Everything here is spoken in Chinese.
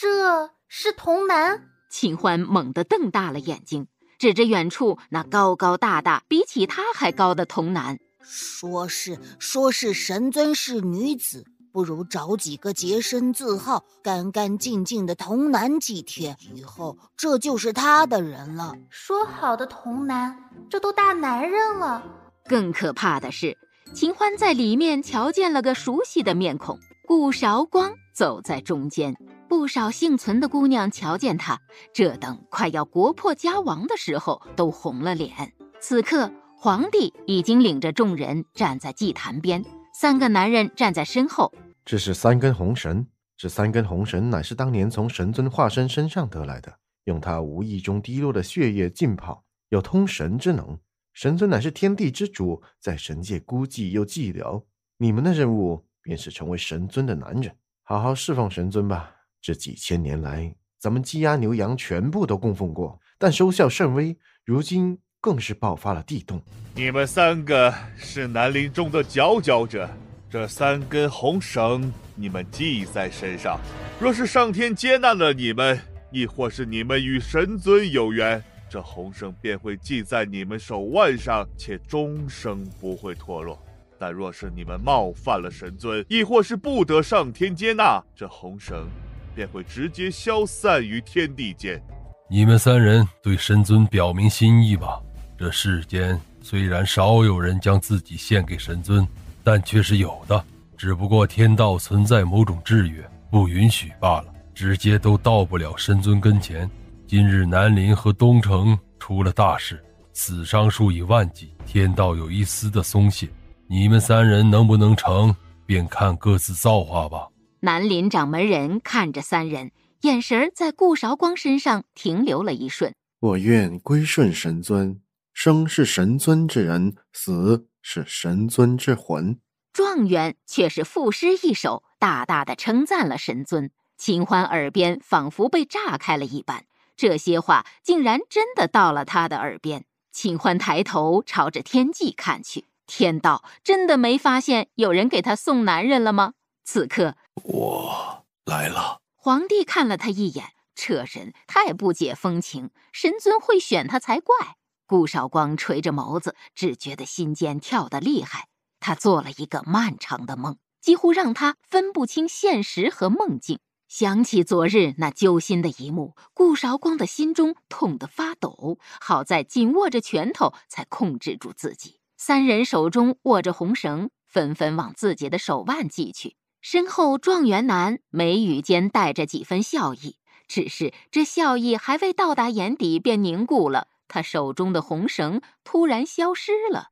这是童男，秦欢猛地瞪大了眼睛，指着远处那高高大大、比起他还高的童男，说是：“说是神尊是女子，不如找几个洁身自好、干干净净的童男几天，以后这就是他的人了。”说好的童男，这都大男人了。更可怕的是，秦欢在里面瞧见了个熟悉的面孔，顾韶光走在中间。少幸存的姑娘瞧见他，这等快要国破家亡的时候，都红了脸。此刻，皇帝已经领着众人站在祭坛边，三个男人站在身后。这是三根红绳，这三根红绳乃是当年从神尊化身身上得来的，用他无意中滴落的血液浸泡，有通神之能。神尊乃是天地之主，在神界孤寂又寂寥。你们的任务便是成为神尊的男人，好好侍奉神尊吧。这几千年来，咱们鸡鸭牛羊全部都供奉过，但收效甚微。如今更是爆发了地动。你们三个是南陵中的佼佼者，这三根红绳你们系在身上。若是上天接纳了你们，亦或是你们与神尊有缘，这红绳便会系在你们手腕上，且终生不会脱落。但若是你们冒犯了神尊，亦或是不得上天接纳，这红绳。便会直接消散于天地间。你们三人对神尊表明心意吧。这世间虽然少有人将自己献给神尊，但却是有的，只不过天道存在某种制约，不允许罢了，直接都到不了神尊跟前。今日南林和东城出了大事，死伤数以万计，天道有一丝的松懈，你们三人能不能成，便看各自造化吧。南林掌门人看着三人，眼神在顾韶光身上停留了一瞬。我愿归顺神尊，生是神尊之人，死是神尊之魂。状元却是赋诗一首，大大的称赞了神尊。秦欢耳边仿佛被炸开了一般，这些话竟然真的到了他的耳边。秦欢抬头朝着天际看去，天道真的没发现有人给他送男人了吗？此刻。我来了。皇帝看了他一眼，这人太不解风情，神尊会选他才怪。顾少光垂着眸子，只觉得心尖跳得厉害。他做了一个漫长的梦，几乎让他分不清现实和梦境。想起昨日那揪心的一幕，顾少光的心中痛得发抖，好在紧握着拳头才控制住自己。三人手中握着红绳，纷纷往自己的手腕系去。身后，状元男眉宇间带着几分笑意，只是这笑意还未到达眼底便凝固了。他手中的红绳突然消失了。